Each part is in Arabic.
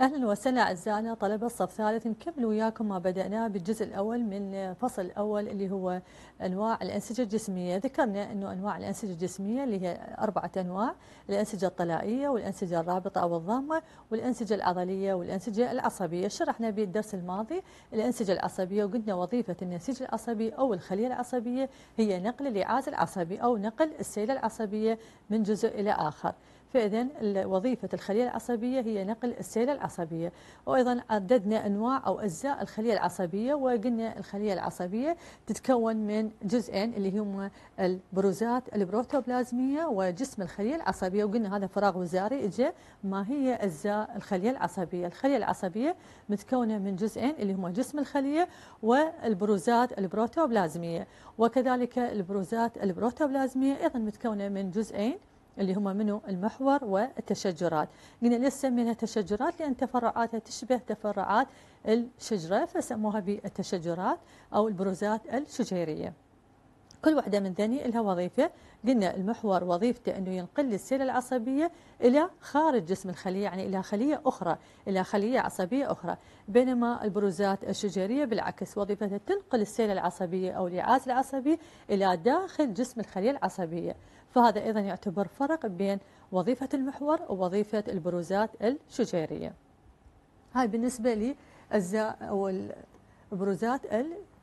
اهلا وسهلا اعزائنا طلبه الصف الثالث نكمل وياكم ما بداناه بالجزء الاول من فصل الاول اللي هو انواع الانسجه الجسميه، ذكرنا انه انواع الانسجه الجسميه اللي هي اربعه انواع، الانسجه الطلائيه والانسجه الرابطه او الضامه، والانسجه العضليه والانسجه العصبيه، شرحنا بالدرس الماضي الانسجه العصبيه وقلنا وظيفه النسيج العصبي او الخليه العصبيه هي نقل الإعاز العصبي او نقل السيله العصبيه من جزء الى اخر. فإذا وظيفة الخلية العصبية هي نقل السيلة العصبية وأيضا عددنا أنواع أو أجزاء الخلية العصبية وقلنا الخلية العصبية تتكون من جزئين اللي هم البروزات البروتوبلازمية وجسم الخلية العصبية وقلنا هذا فراغ وزاري اجى ما هي أجزاء الخلية العصبية الخلية العصبية متكونة من جزئين اللي هم جسم الخلية والبروزات البروتوبلازمية وكذلك البروزات البروتوبلازمية أيضا متكونة من جزئين اللي هم منه المحور والتشجرات قلنا ليش سميناها تشجرات لأن تفرعاتها تشبه تفرعات الشجرة فسموها بالتشجرات أو البروزات الشجيرية كل واحدة من ذني لها وظيفة قلنا المحور وظيفته أنه ينقل السيلة العصبية إلى خارج جسم الخلية يعني إلى خلية أخرى إلى خلية عصبية أخرى بينما البروزات الشجرية بالعكس وظيفتها تنقل السيلة العصبية أو الإعاز العصبي إلى داخل جسم الخلية العصبية فهذا أيضا يعتبر فرق بين وظيفة المحور ووظيفة البروزات الشجيرية هاي بالنسبة لأجزاء أو البروزات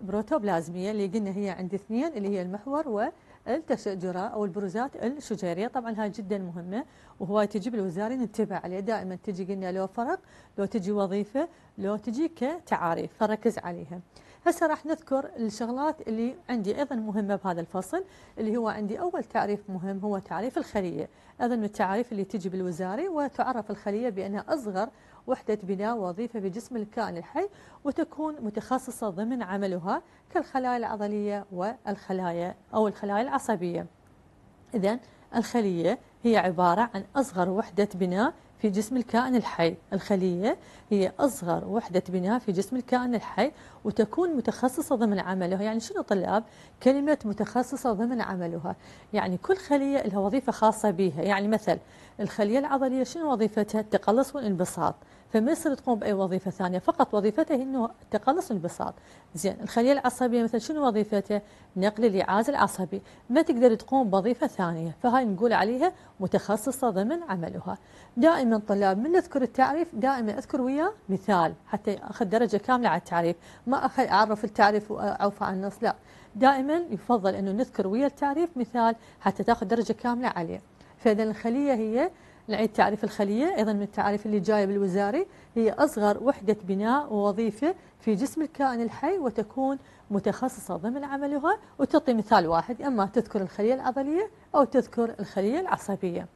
البروتوبلازمية اللي قلنا هي عند اثنين اللي هي المحور والتشجرة أو البروزات الشجيرية طبعا هاي جدا مهمة وهواي تجي بالوزارة ننتبه عليه دائما تجي قلنا لو فرق لو تجي وظيفة لو تجي كتعاريف فنركز عليها هسه راح نذكر الشغلات اللي عندي ايضا مهمه بهذا الفصل اللي هو عندي اول تعريف مهم هو تعريف الخليه ايضا من التعاريف اللي تجي بالوزاري وتعرف الخليه بانها اصغر وحدة بناء وظيفة في جسم الكائن الحي وتكون متخصصة ضمن عملها كالخلايا العضلية والخلايا أو الخلايا العصبية إذا الخلية هي عبارة عن أصغر وحدة بناء في جسم الكائن الحي الخلية هي أصغر وحدة بناء في جسم الكائن الحي وتكون متخصصة ضمن عملها يعني شنو طلاب كلمة متخصصة ضمن عملها يعني كل خلية لها وظيفة خاصة بها يعني مثل الخلية العضلية شنو وظيفتها التقلص والانبساط فمصر تقوم باي وظيفه ثانيه فقط وظيفته انه تقلص البساط زين الخليه العصبيه مثلا شنو وظيفته نقل الايعاز العصبي ما تقدر تقوم بوظيفه ثانيه فهاي نقول عليها متخصصه ضمن عملها دائما طلاب من نذكر التعريف دائما اذكر وياه مثال حتى اخذ درجه كامله على التعريف ما اخذ اعرف التعريف واعوف عن النص لا دائما يفضل انه نذكر ويا التعريف مثال حتى تاخذ درجه كامله عليه فاذا الخليه هي نعيد تعريف الخلية أيضا من التعريف اللي جاية بالوزاري هي أصغر وحدة بناء ووظيفة في جسم الكائن الحي وتكون متخصصة ضمن عملها وتعطي مثال واحد أما تذكر الخلية العضلية أو تذكر الخلية العصبية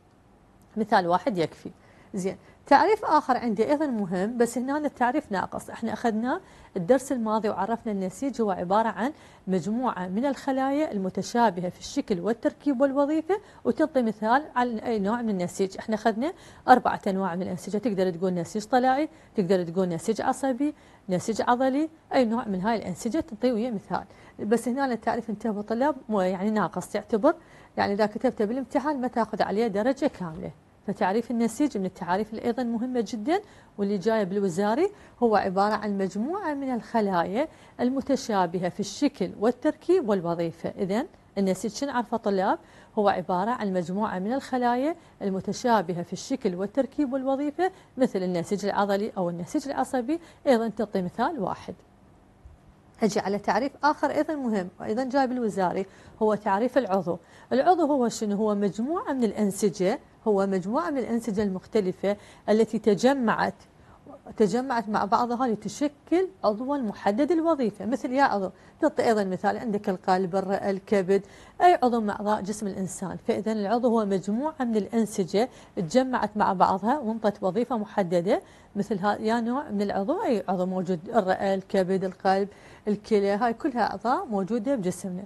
مثال واحد يكفي زين تعريف آخر عندي أيضا مهم بس هنا التعريف ناقص احنا أخذنا الدرس الماضي وعرفنا النسيج هو عبارة عن مجموعة من الخلايا المتشابهة في الشكل والتركيب والوظيفة وتعطي مثال على أي نوع من النسيج احنا أخذنا أربعة أنواع من الأنسجة تقدر تقول نسيج طلائي تقدر تقول نسيج عصبي نسيج عضلي أي نوع من هاي الأنسجة تعطي ويا مثال بس هنا التعريف انتبه طلاب يعني ناقص تعتبر يعني إذا كتبته بالامتحان ما تاخذ عليه درجة كاملة فتعريف النسيج من التعاريف اللي أيضا مهمة جدا واللي جاية بالوزاري هو عبارة عن مجموعة من الخلايا المتشابهة في الشكل والتركيب والوظيفة إذا النسيج شنو عرفه طلاب هو عبارة عن مجموعة من الخلايا المتشابهة في الشكل والتركيب والوظيفة مثل النسيج العضلي أو النسيج العصبي أيضا تعطي مثال واحد أجي على تعريف آخر أيضا مهم وأيضا جاي بالوزاري هو تعريف العضو العضو هو شنو هو مجموعة من الأنسجة هو مجموعة من الأنسجة المختلفة التي تجمعت تجمعت مع بعضها لتشكل عضوا محدد الوظيفة مثل يا عضو تعطي أيضا مثال عندك القلب الرئة الكبد أي عضو من أعضاء جسم الإنسان فإذا العضو هو مجموعة من الأنسجة تجمعت مع بعضها وانطت وظيفة محددة مثل ها يا نوع من العضو أي عضو موجود الرئة الكبد القلب الكلى هاي كلها أعضاء موجودة بجسمنا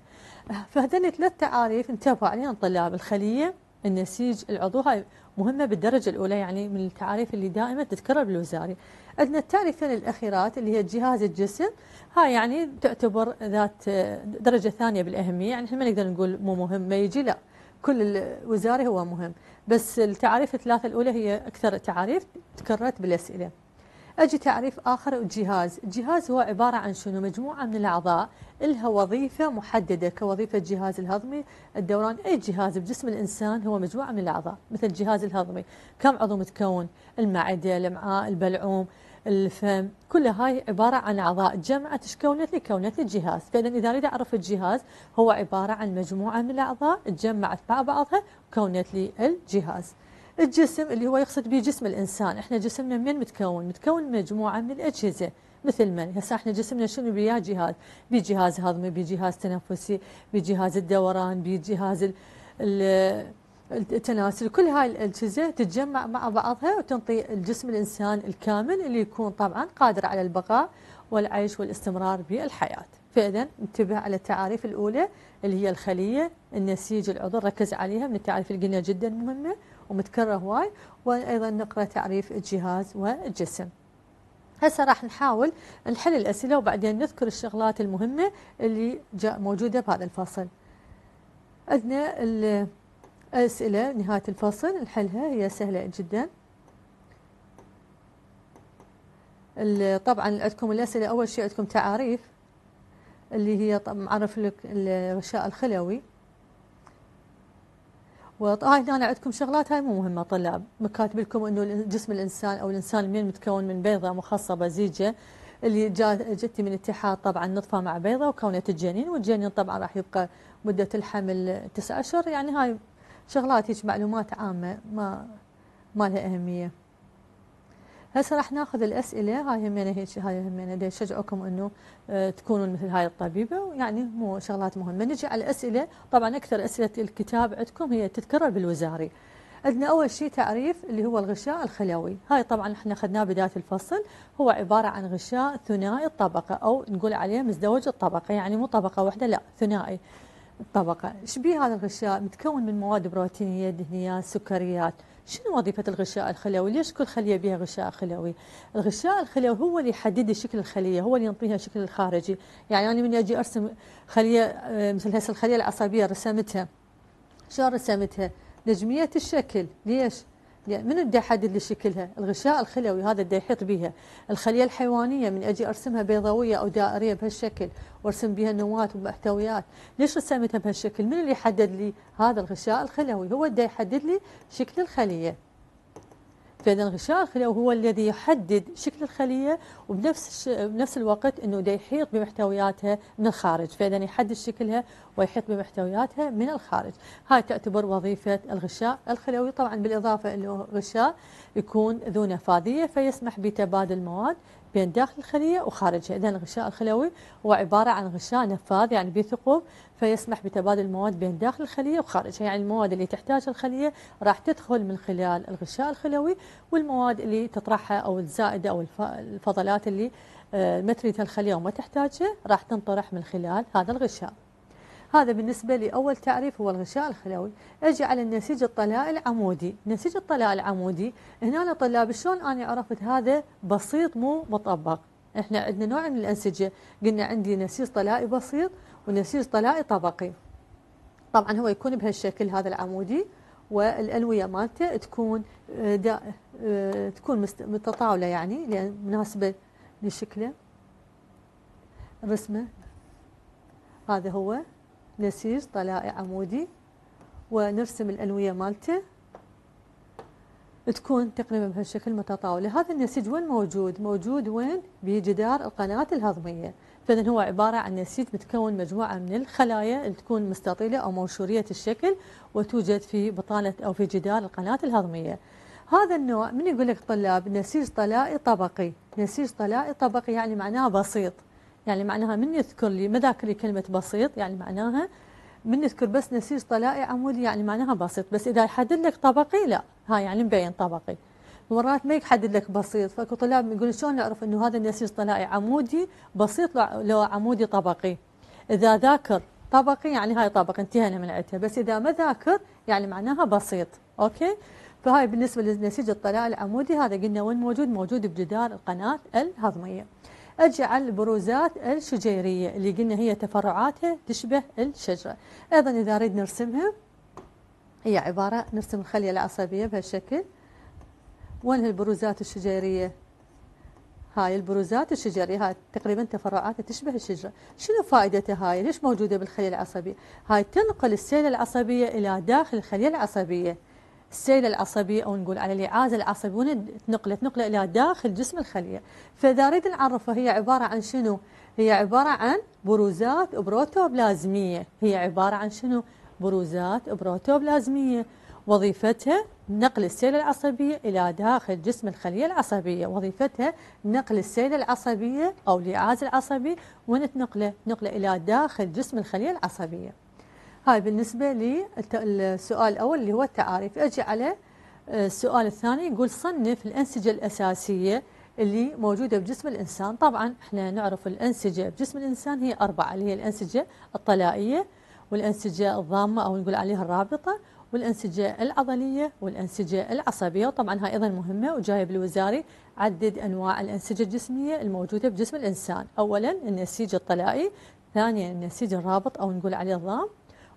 فهذين ثلاث تعاريف انتبهوا عليهم طلاب الخلية النسيج العضو هاي مهمة بالدرجة الأولى يعني من التعاريف اللي دائما تتكرر بالوزاري عندنا التعريفين الأخيرات اللي هي جهاز الجسم هاي يعني تعتبر ذات درجة ثانية بالأهمية يعني احنا ما نقدر نقول مو مهم ما يجي لا كل الوزاري هو مهم بس التعاريف الثلاثة الأولى هي أكثر تعاريف تكررت بالأسئلة أجي تعريف آخر الجهاز الجهاز هو عبارة عن شنو مجموعة من الأعضاء لها وظيفة محددة كوظيفة الجهاز الهضمي الدوران أي جهاز بجسم الإنسان هو مجموعة من الأعضاء مثل الجهاز الهضمي كم عضو متكون المعدة الأمعاء البلعوم الفم كل هاي عبارة عن أعضاء جمعت كونت لي كونت لي الجهاز فإذا إذا أريد أعرف الجهاز هو عبارة عن مجموعة من الأعضاء تجمعت مع بعضها كونت لي الجهاز الجسم اللي هو يقصد به جسم الإنسان إحنا جسمنا من متكون متكون مجموعة من الأجهزة مثل من هسه احنا جسمنا شنو بيا جهاز بجهاز هضمي بجهاز تنفسي بجهاز الدوران بجهاز التناسل كل هاي الأجهزة تتجمع مع بعضها وتنطي الجسم الإنسان الكامل اللي يكون طبعا قادر على البقاء والعيش والاستمرار بالحياة فإذا انتبه على التعاريف الأولى اللي هي الخلية النسيج العضو ركز عليها من التعاريف اللي قلنا جدا مهمة ومتكرر هواي وايضا نقرا تعريف الجهاز والجسم هسه راح نحاول نحل الاسئله وبعدين نذكر الشغلات المهمه اللي موجوده بهذا الفصل عندنا الاسئله نهايه الفصل نحلها هي سهله جدا طبعا عندكم الاسئله اول شيء عندكم تعاريف اللي هي معرف لك الغشاء الخلوي وهاي هنا عندكم شغلات هاي مو مهمه طلاب مكاتب لكم انه جسم الانسان او الانسان منين متكون من بيضه مخصبه زيجه اللي جتي من اتحاد طبعا نطفه مع بيضه وكونت الجنين والجنين طبعا راح يبقى مده الحمل تسعة اشهر يعني هاي شغلات هيك معلومات عامه ما ما لها اهميه هسه راح ناخذ الاسئله هاي همينه هيك هاي همينه شجعكم انه آه، تكونون مثل هاي الطبيبه ويعني مو شغلات مهمه نجي على الاسئله طبعا اكثر اسئله الكتاب عندكم هي تتكرر بالوزاري عندنا اول شيء تعريف اللي هو الغشاء الخلوي هاي طبعا احنا اخذناه بدايه الفصل هو عباره عن غشاء ثنائي الطبقه او نقول عليه مزدوج الطبقه يعني مو طبقه واحده لا ثنائي الطبقه شبيه هذا الغشاء متكون من مواد بروتينيه دهنيات سكريات شنو وظيفة الغشاء الخلوي؟ ليش كل خلية بها غشاء خلوي؟ الغشاء الخلوي هو اللي يحدد شكل الخلية، هو اللي ينطيها شكل الخارجي، يعني أنا من أجي أرسم خلية آه، مثل هسه الخلية العصبية رسمتها شلون رسمتها؟ نجمية الشكل، ليش؟ يعني من بدي احدد لي شكلها؟ الغشاء الخلوي هذا اللي يحيط بها، الخليه الحيوانيه من اجي ارسمها بيضاويه او دائريه بهالشكل وارسم بها نواه ومحتويات، ليش رسمتها بهالشكل؟ من اللي يحدد لي هذا الغشاء الخلوي؟ هو اللي يحدد لي شكل الخليه. فإذا الغشاء الخلوي هو الذي يحدد شكل الخليه وبنفس بنفس الوقت انه يحيط بمحتوياتها من الخارج فاذا يحدد شكلها ويحيط بمحتوياتها من الخارج هاي تعتبر وظيفه الغشاء الخلوي طبعا بالاضافه انه غشاء يكون ذو نفاذيه فيسمح بتبادل المواد بين داخل الخلية وخارجها إذا الغشاء الخلوي هو عبارة عن غشاء نفاذ يعني بثقوب فيسمح بتبادل المواد بين داخل الخلية وخارجها يعني المواد اللي تحتاجها الخلية راح تدخل من خلال الغشاء الخلوي والمواد اللي تطرحها أو الزائدة أو الفضلات اللي آه، تريدها الخلية وما تحتاجها راح تنطرح من خلال هذا الغشاء هذا بالنسبة لأول تعريف هو الغشاء الخلوي أجي على النسيج الطلاء العمودي نسيج الطلاء العمودي هنا طلاب شلون أنا عرفت هذا بسيط مو مطبق احنا عندنا نوع من الأنسجة قلنا عندي نسيج طلائي بسيط ونسيج طلائي طبقي طبعا هو يكون بهالشكل هذا العمودي والألوية مالته تكون آه، دا آه، تكون متطاولة يعني لأن مناسبة لشكله رسمه هذا هو نسيج طلائي عمودي ونرسم الألوية مالته تكون تقريبا بهالشكل متطاولة هذا النسيج وين موجود؟ موجود وين؟ بجدار القناة الهضمية فإذا هو عبارة عن نسيج متكون مجموعة من الخلايا اللي تكون مستطيلة أو منشورية الشكل وتوجد في بطانة أو في جدار القناة الهضمية هذا النوع من يقول لك طلاب نسيج طلائي طبقي نسيج طلائي طبقي يعني معناه بسيط يعني معناها من يذكر لي ما ذاكر لي كلمة بسيط يعني معناها من يذكر بس نسيج طلائي عمودي يعني معناها بسيط بس إذا يحدد لك طبقي لا ها يعني مبين طبقي مرات ما يحدد لك بسيط فاكو طلاب يقول شلون نعرف انه هذا النسيج طلائي عمودي بسيط لو عمودي طبقي اذا ذاكر طبقي يعني هاي طبق انتهينا من عندها بس اذا ما ذاكر يعني معناها بسيط اوكي فهاي بالنسبه للنسيج الطلائي العمودي هذا قلنا وين موجود موجود بجدار القناه الهضميه أجعل بروزات الشجيرية اللي قلنا هي تفرعاتها تشبه الشجرة أيضا إذا أريد نرسمها هي عبارة نرسم الخلية العصبية بهالشكل وين البروزات الشجيرية هاي البروزات الشجرية هاي تقريبا تفرعاتها تشبه الشجرة شنو فائدتها هاي ليش موجودة بالخلية العصبية هاي تنقل السيلة العصبية إلى داخل الخلية العصبية السيل العصبي او نقول على الاعاز العصبي وين تنقله الى داخل جسم الخليه فاذا اريد نعرفه هي عباره عن شنو هي عباره عن بروزات بروتوبلازميه هي عباره عن شنو بروزات بروتوبلازميه وظيفتها نقل السيل العصبية إلى داخل جسم الخلية العصبية وظيفتها نقل السيل العصبية أو الإعاز العصبي ونتنقله نقله إلى داخل جسم الخلية العصبية هاي بالنسبة للسؤال الأول اللي هو التعاريف أجي على آه، السؤال الثاني يقول صنف الأنسجة الأساسية اللي موجودة بجسم الإنسان طبعا احنا نعرف الأنسجة بجسم الإنسان هي أربعة اللي هي الأنسجة الطلائية والأنسجة الضامة أو نقول عليها الرابطة والأنسجة العضلية والأنسجة العصبية وطبعا هاي أيضا مهمة وجاية بالوزاري عدد أنواع الأنسجة الجسمية الموجودة بجسم الإنسان أولا النسيج الطلائي ثانيا النسيج الرابط أو نقول عليه الضام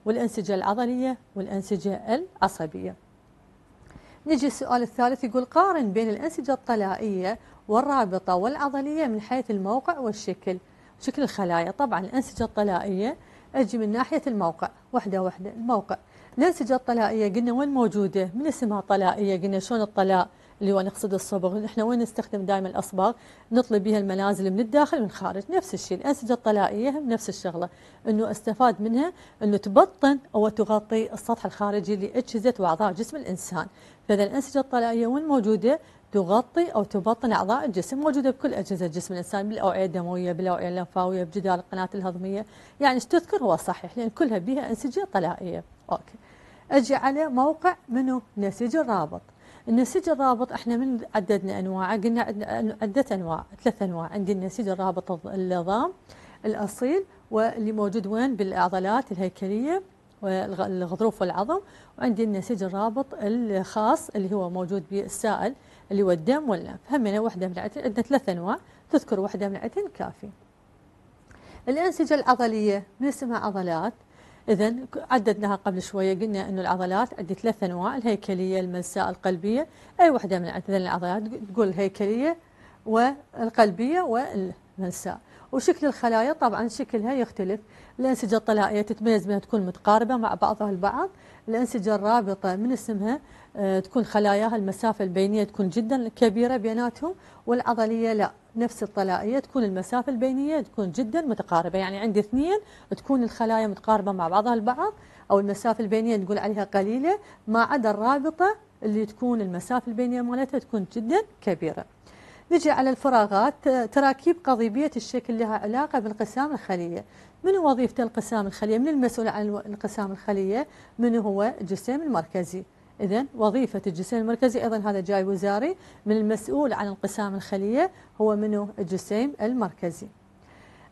والأنسجة العضلية والأنسجة العصبية نجي السؤال الثالث يقول قارن بين الأنسجة الطلائية والرابطة والعضلية من حيث الموقع والشكل شكل الخلايا طبعا الأنسجة الطلائية أجي من ناحية الموقع وحده وحده الموقع الأنسجة الطلائية قلنا وين موجودة من اسمها طلائية قلنا شلون الطلاء اللي هو نقصد الصبغ نحن وين نستخدم دائما الاصباغ نطلب بها المنازل من الداخل ومن الخارج نفس الشيء الانسجه الطلائيه هم نفس الشغله انه استفاد منها انه تبطن او تغطي السطح الخارجي لاجهزه واعضاء جسم الانسان فاذا الانسجه الطلائيه وين موجوده تغطي او تبطن اعضاء الجسم موجوده بكل اجهزه جسم الانسان بالاوعيه الدمويه بالاوعيه اللمفاويه بجدار القناه الهضميه يعني ايش تذكر هو صحيح لان كلها بها انسجه طلائيه اوكي اجي على موقع منو نسيج الرابط النسيج الرابط احنا من عددنا انواعه قلنا عدة انواع ثلاث انواع عندي النسيج الرابط العظام الاصيل واللي موجود وين بالعضلات الهيكليه والغضروف والعظم وعندي النسيج الرابط الخاص اللي هو موجود بالسائل اللي هو الدم واللمف همنا واحده من عندنا ثلاث انواع تذكر واحده من عندهن كافي الانسجه العضليه من اسمها عضلات إذا عددناها قبل شوية قلنا أنه العضلات عندي ثلاث أنواع الهيكلية الملساء القلبية أي وحده من عندنا العضلات تقول الهيكلية والقلبية والملساء وشكل الخلايا طبعا شكلها يختلف الأنسجة الطلائية تتميز بأنها تكون متقاربة مع بعضها البعض الأنسجة الرابطة من اسمها آه، تكون خلاياها المسافة البينية تكون جدا كبيرة بيناتهم والعضلية لا نفس الطلائية تكون المسافة البينية تكون جدا متقاربة يعني عندي اثنين تكون الخلايا متقاربة مع بعضها البعض أو المسافة البينية نقول عليها قليلة ما عدا الرابطة اللي تكون المسافة البينية مالتها تكون جدا كبيرة نجي على الفراغات آه، تراكيب قضيبية الشكل لها علاقة بانقسام الخلية من وظيفة انقسام الخلية من المسؤول عن انقسام الخلية من هو الجسم المركزي إذا وظيفة الجسيم المركزي أيضا هذا جاي وزاري من المسؤول عن انقسام الخلية هو منه الجسيم المركزي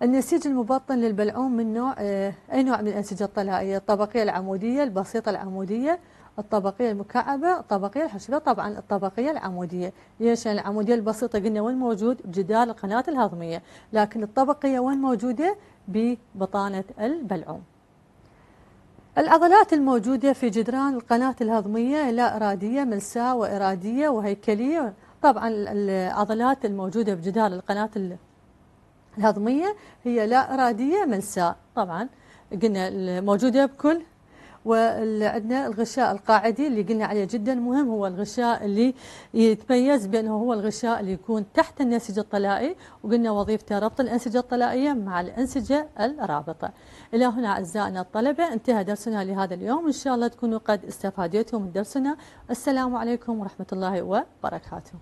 النسيج المبطن للبلعوم من نوع آه، أي نوع من الأنسجة الطلائية الطبقية العمودية البسيطة العمودية الطبقية المكعبة الطبقية الحشوية طبعا الطبقية العمودية ليش يعني العمودية البسيطة قلنا وين موجود بجدار القناة الهضمية لكن الطبقية وين موجودة ببطانة البلعوم العضلات الموجودة في جدران القناة الهضمية لا إرادية ملساء وإرادية وهيكلية طبعا العضلات الموجودة في جدار القناة الهضمية هي لا إرادية ملساء طبعا قلنا موجودة بكل وعندنا الغشاء القاعدي اللي قلنا عليه جدا مهم هو الغشاء اللي يتميز بأنه هو الغشاء اللي يكون تحت النسج الطلائي وقلنا وظيفته ربط الأنسجة الطلائية مع الأنسجة الرابطة إلى هنا أعزائنا الطلبة انتهى درسنا لهذا اليوم إن شاء الله تكونوا قد استفادتم من درسنا السلام عليكم ورحمة الله وبركاته